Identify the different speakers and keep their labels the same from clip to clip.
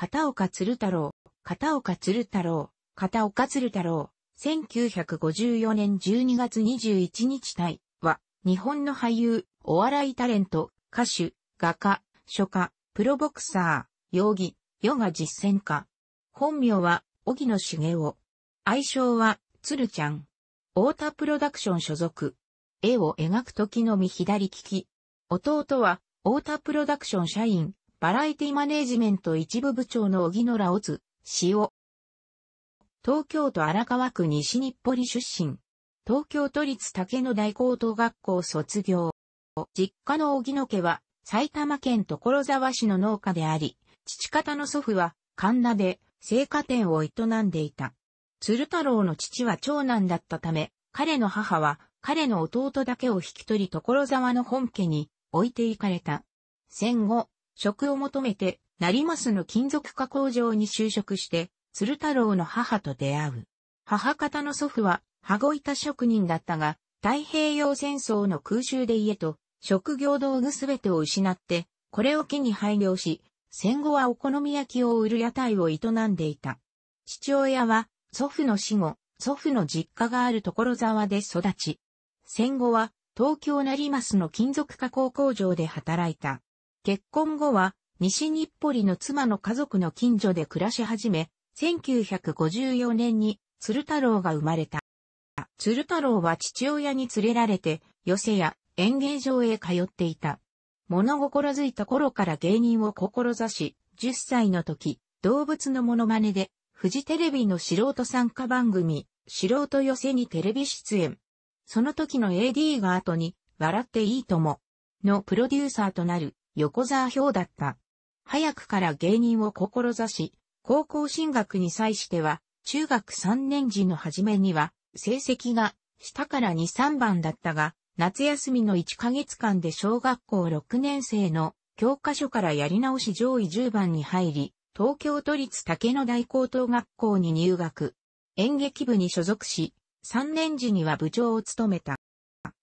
Speaker 1: 片岡鶴太郎、片岡鶴太郎、片岡鶴太郎、1954年12月21日体は、日本の俳優、お笑いタレント、歌手、画家、書家、プロボクサー、容疑、ヨガ実践家。本名は、荻野茂雄。愛称は、鶴ちゃん。太田プロダクション所属。絵を描く時のみ左利き。弟は、太田プロダクション社員、バラエティマネージメント一部部長の荻野良乙、塩。東京都荒川区西日暮里出身。東京都立竹野大高等学校卒業。実家の荻野家は埼玉県所沢市の農家であり、父方の祖父は神田で生花店を営んでいた。鶴太郎の父は長男だったため、彼の母は彼の弟だけを引き取り所沢の本家に置いていかれた。戦後、職を求めて、成増の金属加工場に就職して、鶴太郎の母と出会う。母方の祖父は、羽子板職人だったが、太平洋戦争の空襲で家と、職業道具すべてを失って、これを機に廃業し、戦後はお好み焼きを売る屋台を営んでいた。父親は、祖父の死後、祖父の実家がある所沢で育ち、戦後は東京成増の金属加工工場で働いた。結婚後は、西日暮里の妻の家族の近所で暮らし始め、1954年に鶴太郎が生まれた。鶴太郎は父親に連れられて、寄席や演芸場へ通っていた。物心づいた頃から芸人を志し、10歳の時、動物のモノマネで、フジテレビの素人参加番組、素人寄せにテレビ出演。その時の AD が後に、笑っていいとも、のプロデューサーとなる。横沢氷だった。早くから芸人を志し、高校進学に際しては、中学3年時の初めには、成績が下から2、3番だったが、夏休みの1ヶ月間で小学校6年生の教科書からやり直し上位10番に入り、東京都立竹野大高等学校に入学。演劇部に所属し、3年時には部長を務めた。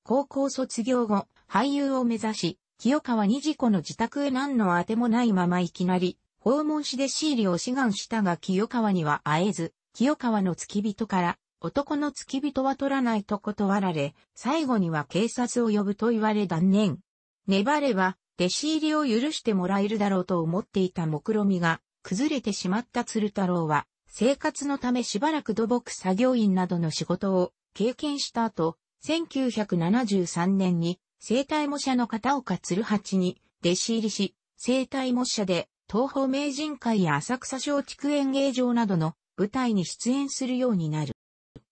Speaker 1: 高校卒業後、俳優を目指し、清川二次子の自宅へ何のあてもないままいきなり、訪問しでシーリを志願したが清川には会えず、清川の付き人から、男の付き人は取らないと断られ、最後には警察を呼ぶと言われ断念。粘れば、弟子入りを許してもらえるだろうと思っていた目論みが、崩れてしまった鶴太郎は、生活のためしばらく土木作業員などの仕事を経験した後、1973年に生体模写の片岡鶴八に弟子入りし、生体模写で東方名人会や浅草小竹園芸場などの舞台に出演するようになる。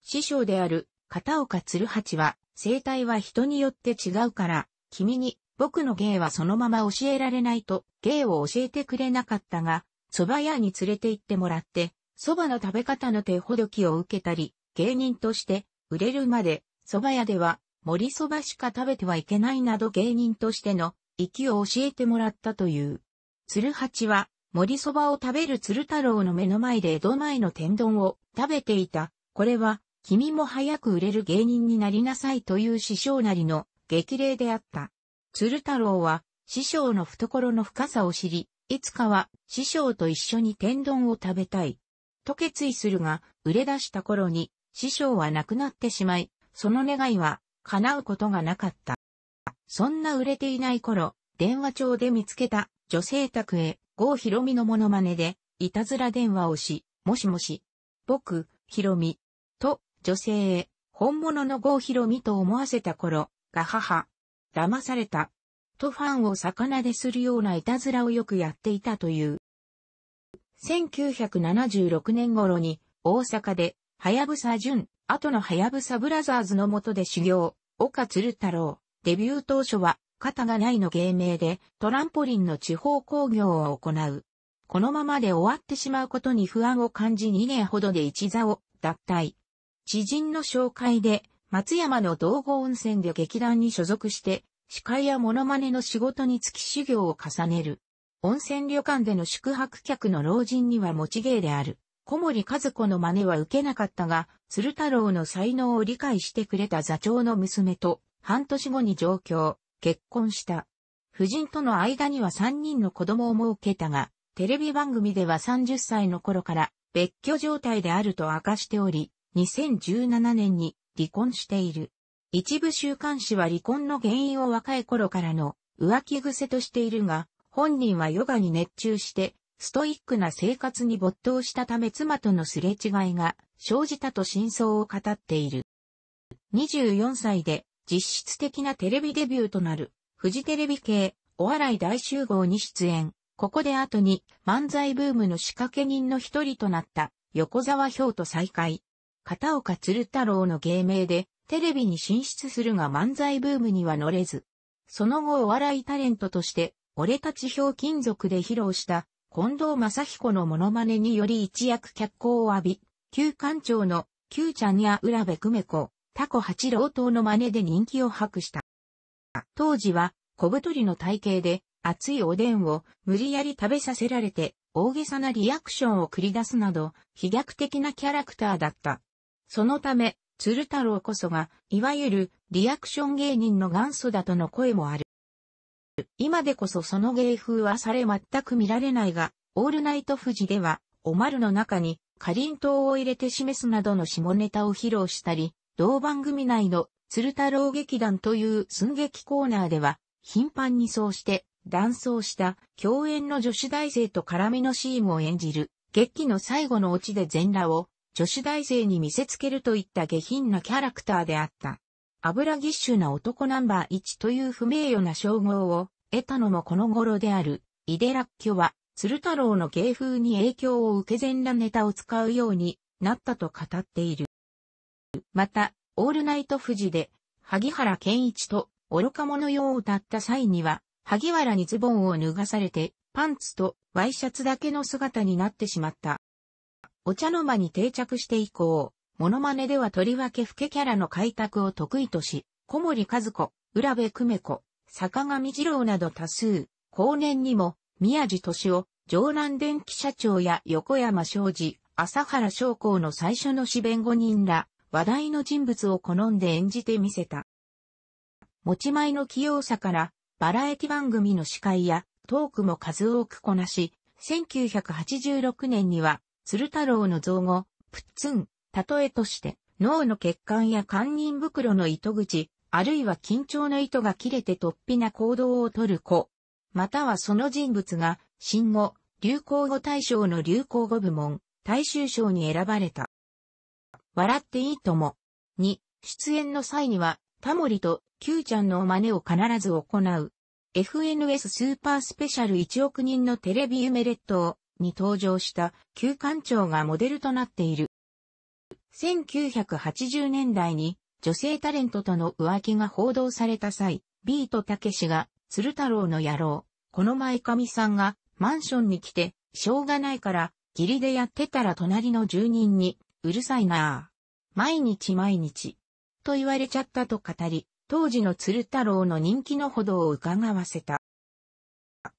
Speaker 1: 師匠である片岡鶴八は、生体は人によって違うから、君に僕の芸はそのまま教えられないと芸を教えてくれなかったが、蕎麦屋に連れて行ってもらって、蕎麦の食べ方の手ほどきを受けたり、芸人として売れるまで蕎麦屋では森蕎そばしか食べてはいけないなど芸人としての息を教えてもらったという。鶴八は、森蕎そばを食べる鶴太郎の目の前で江戸前の天丼を食べていた。これは、君も早く売れる芸人になりなさいという師匠なりの激励であった。鶴太郎は、師匠の懐の深さを知り、いつかは師匠と一緒に天丼を食べたい。と決意するが、売れ出した頃に、師匠は亡くなってしまい、その願いは叶うことがなかった。そんな売れていない頃、電話帳で見つけた女性宅へ、郷ひろみのモノマネで、いたずら電話をし、もしもし、僕、ひろみ、と、女性へ、本物の郷ひろみと思わせた頃、が母、騙された、とファンを魚でするようないたずらをよくやっていたという。1976年頃に、大阪で、はやぶさ淳後のはやぶさブラザーズの下で修行、岡鶴太郎、デビュー当初は、肩がないの芸名で、トランポリンの地方工業を行う。このままで終わってしまうことに不安を感じ2年ほどで一座を脱退。知人の紹介で、松山の道後温泉で劇団に所属して、司会やモノマネの仕事に付き修行を重ねる。温泉旅館での宿泊客の老人には持ち芸である。小森和子の真似は受けなかったが、鶴太郎の才能を理解してくれた座長の娘と、半年後に上京、結婚した。夫人との間には3人の子供を設けたが、テレビ番組では30歳の頃から別居状態であると明かしており、2017年に離婚している。一部週刊誌は離婚の原因を若い頃からの浮気癖としているが、本人はヨガに熱中してストイックな生活に没頭したため妻とのすれ違いが生じたと真相を語っている。24歳で実質的なテレビデビューとなる、フジテレビ系お笑い大集合に出演。ここで後に漫才ブームの仕掛け人の一人となった横沢氷と再会。片岡鶴太郎の芸名でテレビに進出するが漫才ブームには乗れず、その後お笑いタレントとして、俺たち表金属で披露した近藤正彦のモノマネにより一躍脚光を浴び、旧館長の旧ちゃんや浦部久美子、タコ八郎等の真似で人気を博した。当時は小太りの体型で熱いおでんを無理やり食べさせられて大げさなリアクションを繰り出すなど飛躍的なキャラクターだった。そのため、鶴太郎こそが、いわゆるリアクション芸人の元祖だとの声もある。今でこそその芸風はされ全く見られないが、オールナイト富士では、おまるの中に、かりんとうを入れて示すなどの下ネタを披露したり、同番組内の鶴太郎劇団という寸劇コーナーでは、頻繁にそうして、断層した共演の女子大生と絡みのシーンを演じる、劇の最後のオチで全裸を女子大生に見せつけるといった下品なキャラクターであった。油ぎっしゅな男ナンバー1という不名誉な称号を得たのもこの頃である、井出ラッキョは、鶴太郎の芸風に影響を受け全裸ネタを使うようになったと語っている。また、オールナイト富士で、萩原健一と愚か者用を歌った際には、萩原にズボンを脱がされて、パンツとワイシャツだけの姿になってしまった。お茶の間に定着して以降、モノマネではとりわけ老けキャラの開拓を得意とし、小森和子、浦部久美子、坂上二郎など多数、後年にも、宮地敏夫、城南電気社長や横山昌司、朝原昌光の最初の死弁護人ら、話題の人物を好んで演じてみせた。持ち前の器用さから、バラエティ番組の司会やトークも数多くこなし、1986年には、鶴太郎の造語、プッツン、例えとして、脳の血管や肝忍袋の糸口、あるいは緊張の糸が切れて突飛な行動をとる子、またはその人物が、新語、流行語大賞の流行語部門、大衆賞に選ばれた。笑っていいとも。に、出演の際には、タモリとキュウちゃんの真似を必ず行う。FNS スーパースペシャル1億人のテレビ夢列島に登場した旧館長がモデルとなっている。1980年代に女性タレントとの浮気が報道された際、ビートたけしが、鶴太郎の野郎、この前神さんがマンションに来て、しょうがないから、義理でやってたら隣の住人に、うるさいなぁ。毎日毎日、と言われちゃったと語り、当時の鶴太郎の人気のほどを伺わせた。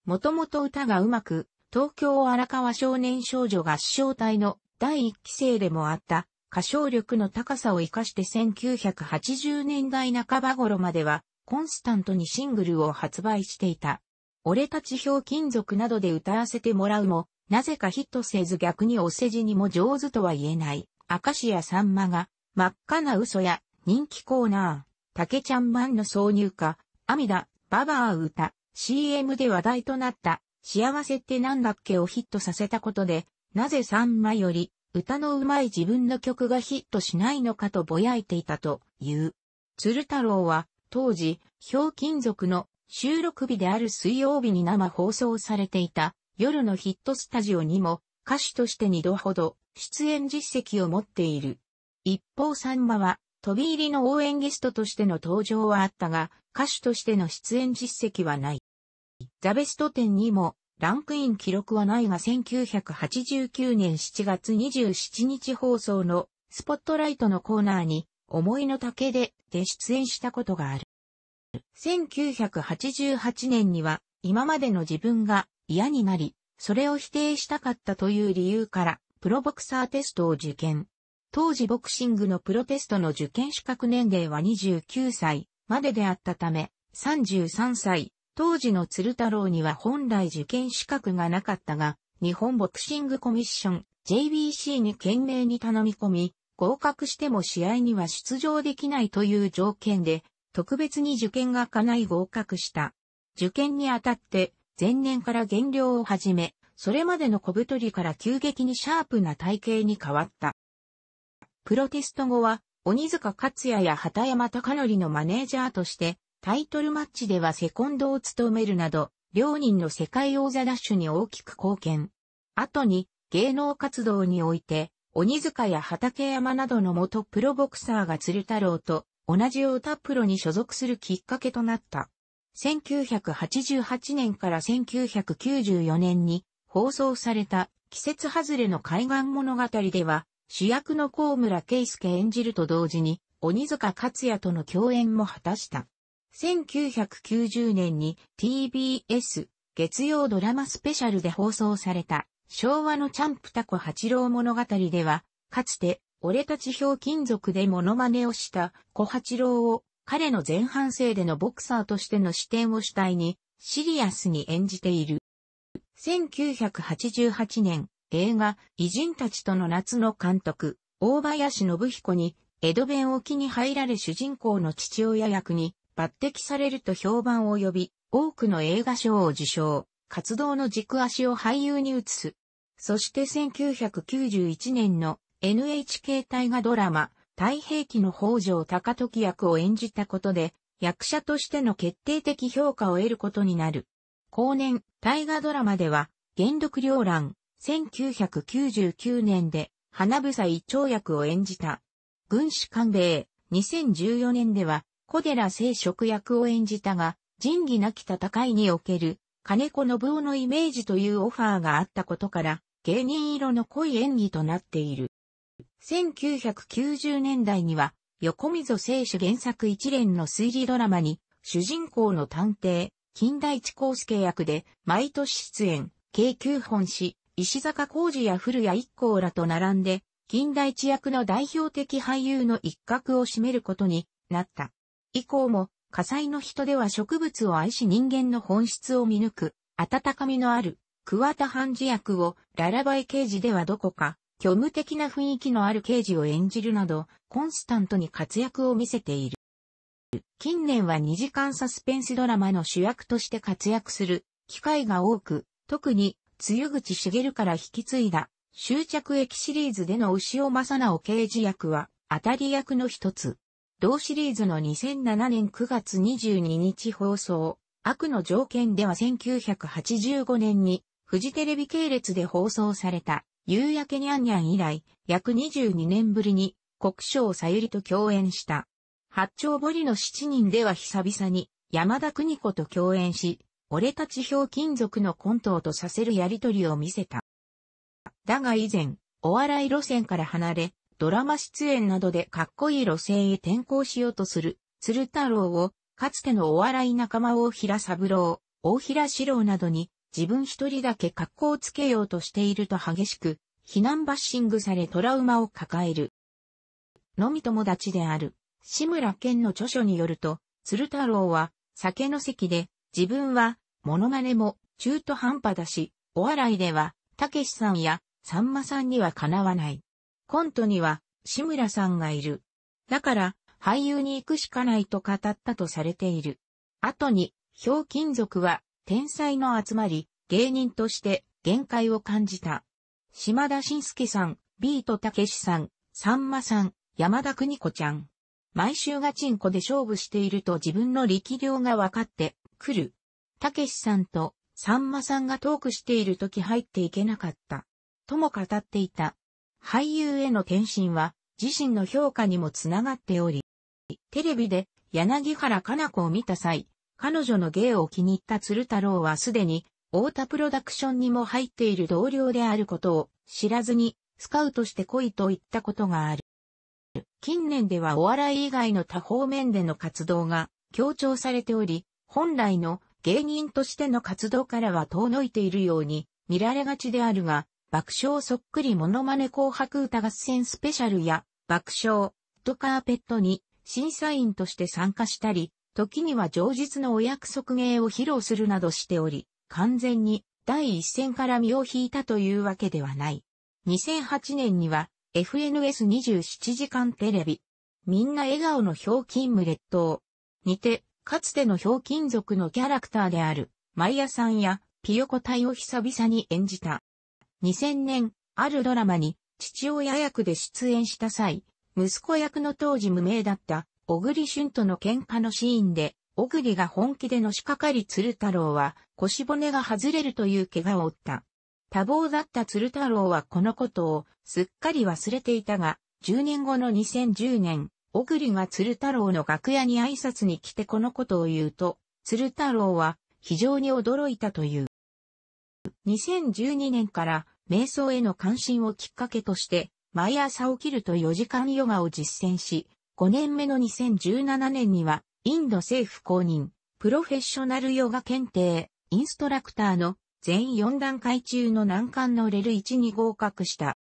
Speaker 1: もともと歌がうまく、東京荒川少年少女合唱隊の第一期生でもあった歌唱力の高さを活かして1980年代半ば頃までは、コンスタントにシングルを発売していた。俺たち表金属などで歌わせてもらうも、なぜかヒットせず逆にお世辞にも上手とは言えない。明石ア・さんまが、真っ赤な嘘や、人気コーナー、竹ちゃんマンの挿入歌、阿弥陀、ババア歌、CM で話題となった、幸せってなんだっけをヒットさせたことで、なぜさんまより、歌のうまい自分の曲がヒットしないのかとぼやいていたという。鶴太郎は当時、ひょうきん族の収録日である水曜日に生放送されていた夜のヒットスタジオにも歌手として2度ほど出演実績を持っている。一方サンマは飛び入りの応援ゲストとしての登場はあったが歌手としての出演実績はない。ザベスト展にもランクイン記録はないが1989年7月27日放送のスポットライトのコーナーに思いの丈でで出演したことがある。1988年には今までの自分が嫌になり、それを否定したかったという理由からプロボクサーテストを受験。当時ボクシングのプロテストの受験資格年齢は29歳までであったため、33歳、当時の鶴太郎には本来受験資格がなかったが、日本ボクシングコミッション JBC に懸命に頼み込み、合格しても試合には出場できないという条件で、特別に受験が叶い合格した。受験にあたって、前年から減量を始め、それまでの小太りから急激にシャープな体型に変わった。プロテスト後は、鬼塚克也や畑山隆則のマネージャーとして、タイトルマッチではセコンドを務めるなど、両人の世界王座ダッシュに大きく貢献。後に、芸能活動において、鬼塚や畠山などの元プロボクサーが鶴太郎と同じ太田プロに所属するきっかけとなった。1988年から1994年に放送された季節外れの海岸物語では主役の高村圭介演じると同時に鬼塚克也との共演も果たした。1990年に TBS 月曜ドラマスペシャルで放送された昭和のチャンプタコ八郎物語では、かつて俺たちひょう金属でモノマネをした小八郎を彼の前半生でのボクサーとしての視点を主体にシリアスに演じている。1988年映画偉人たちとの夏の監督大林信彦に江戸弁沖に入られ主人公の父親役に抜擢されると評判を呼び、多くの映画賞を受賞、活動の軸足を俳優に移す。そして1991年の NHK 大河ドラマ、太平記の北条高時役を演じたことで、役者としての決定的評価を得ることになる。後年、大河ドラマでは、元禄良乱、1999年で、花房一長役を演じた。軍師官兵衛、2014年では、小寺聖職役を演じたが、仁義なき戦いにおける、金子信夫のイメージというオファーがあったことから、芸人色の濃い演技となっている。1990年代には、横溝聖主原作一連の推理ドラマに、主人公の探偵、金田一光介役で、毎年出演、京急本誌、石坂浩二や古谷一行らと並んで、金田一役の代表的俳優の一角を占めることになった。以降も、火災の人では植物を愛し人間の本質を見抜く、温かみのある、桑田判治役を、ララバイ刑事ではどこか、虚無的な雰囲気のある刑事を演じるなど、コンスタントに活躍を見せている。近年は2時間サスペンスドラマの主役として活躍する機会が多く、特に、露口茂から引き継いだ、終着駅シリーズでの牛尾正直刑事役は、当たり役の一つ。同シリーズの2007年9月22日放送、悪の条件では1985年に、フジテレビ系列で放送された、夕焼けにゃんにゃん以来、約22年ぶりに、国章さゆりと共演した。八丁堀の七人では久々に、山田邦子と共演し、俺たち表金属のコントとさせるやりとりを見せた。だが以前、お笑い路線から離れ、ドラマ出演などでかっこいい路線へ転向しようとする、鶴太郎を、かつてのお笑い仲間大平三郎、大平四郎などに、自分一人だけ格好をつけようとしていると激しく、避難バッシングされトラウマを抱える。のみ友達である、志村健の著書によると、鶴太郎は、酒の席で、自分は、モノマネも、中途半端だし、お笑いでは、たけしさんや、さんまさんにはかなわない。コントには志村さんがいる。だから、俳優に行くしかないと語ったとされている。後に、ひょうきん族は、天才の集まり、芸人として限界を感じた。島田晋介さん、ビートたけしさん、さんまさん、山田邦子ちゃん。毎週ガチンコで勝負していると自分の力量が分かってくる。たけしさんとさんまさんがトークしている時入っていけなかった。とも語っていた。俳優への転身は自身の評価にもつながっており、テレビで柳原加奈子を見た際、彼女の芸を気に入った鶴太郎はすでに、太田プロダクションにも入っている同僚であることを知らずに、スカウトして来いと言ったことがある。近年ではお笑い以外の多方面での活動が強調されており、本来の芸人としての活動からは遠のいているように見られがちであるが、爆笑そっくりモノマネ紅白歌合戦スペシャルや、爆笑、とカーペットに審査員として参加したり、時には上日のお約束芸を披露するなどしており、完全に第一線から身を引いたというわけではない。2008年には FNS27 時間テレビ、みんな笑顔のひょうきん無列島にて、かつてのひょうきん族のキャラクターである、マイヤさんやピヨコ隊を久々に演じた。2000年、あるドラマに父親役で出演した際、息子役の当時無名だった小栗旬との喧嘩のシーンで、小栗が本気でのしかかり鶴太郎は腰骨が外れるという怪我を負った。多忙だった鶴太郎はこのことをすっかり忘れていたが、10年後の2010年、小栗が鶴太郎の楽屋に挨拶に来てこのことを言うと、鶴太郎は非常に驚いたという。2012年から瞑想への関心をきっかけとして、毎朝起きると4時間ヨガを実践し、5年目の2017年には、インド政府公認、プロフェッショナルヨガ検定、インストラクターの全4段階中の難関のレル1に合格した。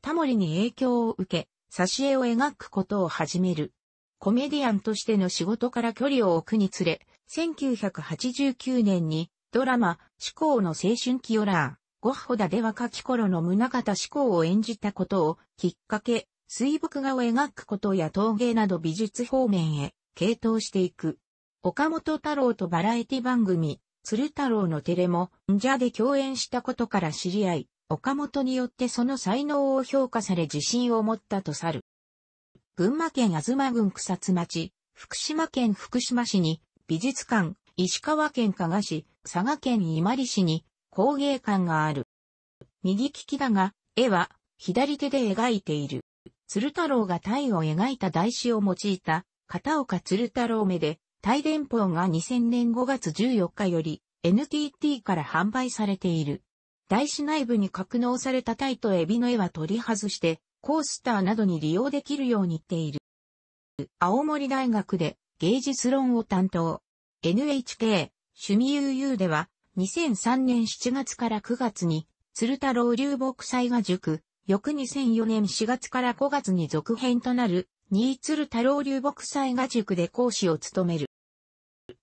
Speaker 1: タモリに影響を受け、挿絵を描くことを始める。コメディアンとしての仕事から距離を置くにつれ、1989年にドラマ、志向の青春キオラー、ゴッホだで若き頃の胸形志向を演じたことをきっかけ、水墨画を描くことや陶芸など美術方面へ傾倒していく。岡本太郎とバラエティ番組、鶴太郎のテレも、んじゃで共演したことから知り合い、岡本によってその才能を評価され自信を持ったと去る。群馬県東郡草津町、福島県福島市に、美術館、石川県加賀市、佐賀県伊万里市に工芸館がある。右利きだが、絵は左手で描いている。鶴太郎が鯛を描いた台紙を用いた片岡鶴太郎目で、鯛電報が2000年5月14日より NTT から販売されている。台紙内部に格納された鯛とエビの絵は取り外して、コースターなどに利用できるようにっている。青森大学で芸術論を担当。NHK 趣味悠悠では、2003年7月から9月に、鶴太郎流木祭が塾、翌2004年4月から5月に続編となる、新鶴太郎流木祭が塾で講師を務める。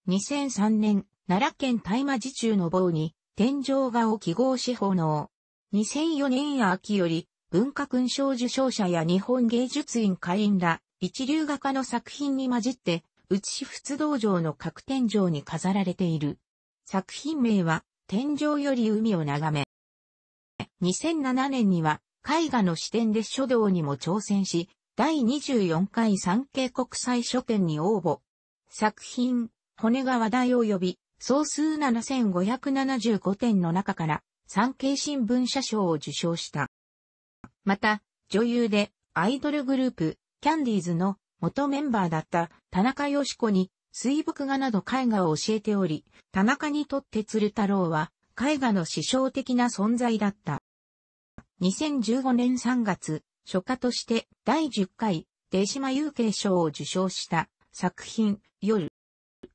Speaker 1: 2003年、奈良県大麻寺中の棒に、天井画を記号し奉納。2004年秋より、文化勲章受章者や日本芸術院会員ら、一流画家の作品に混じって、内仏道場の各天井に飾られている。作品名は、天井より海を眺め。2007年には、絵画の視点で書道にも挑戦し、第24回産経国際書店に応募。作品、骨が話題及び、総数7575点の中から、産経新聞社賞を受賞した。また、女優で、アイドルグループ、キャンディーズの元メンバーだった田中良子に水墨画など絵画を教えており、田中にとって鶴太郎は絵画の師匠的な存在だった。2015年3月、書家として第10回出島有慶賞を受賞した作品夜。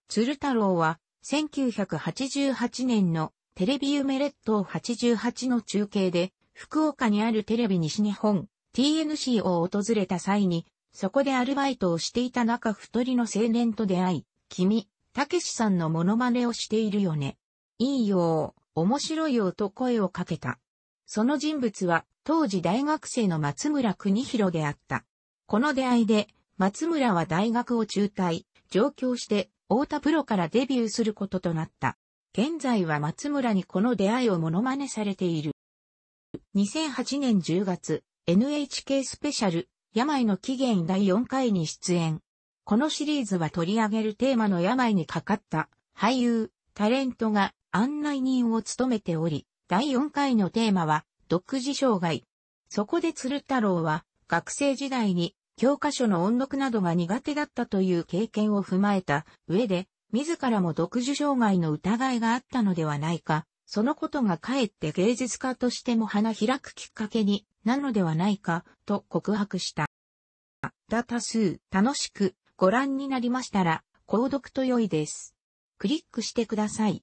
Speaker 1: 鶴太郎は1988年のテレビ夢列島88の中継で福岡にあるテレビ西日本 TNC を訪れた際にそこでアルバイトをしていた中太りの青年と出会い、君、たけしさんのモノマネをしているよね。いいよ面白いよと声をかけた。その人物は、当時大学生の松村邦広であった。この出会いで、松村は大学を中退、上京して、太田プロからデビューすることとなった。現在は松村にこの出会いをモノマネされている。2008年10月、NHK スペシャル、病の起源第4回に出演。このシリーズは取り上げるテーマの病にかかった俳優、タレントが案内人を務めており、第4回のテーマは独自障害。そこで鶴太郎は学生時代に教科書の音読などが苦手だったという経験を踏まえた上で、自らも独自障害の疑いがあったのではないか、そのことがかえって芸術家としても花開くきっかけになのではないか、と告白した。だ多数、楽しくご覧になりましたら、購読と良いです。クリックしてください。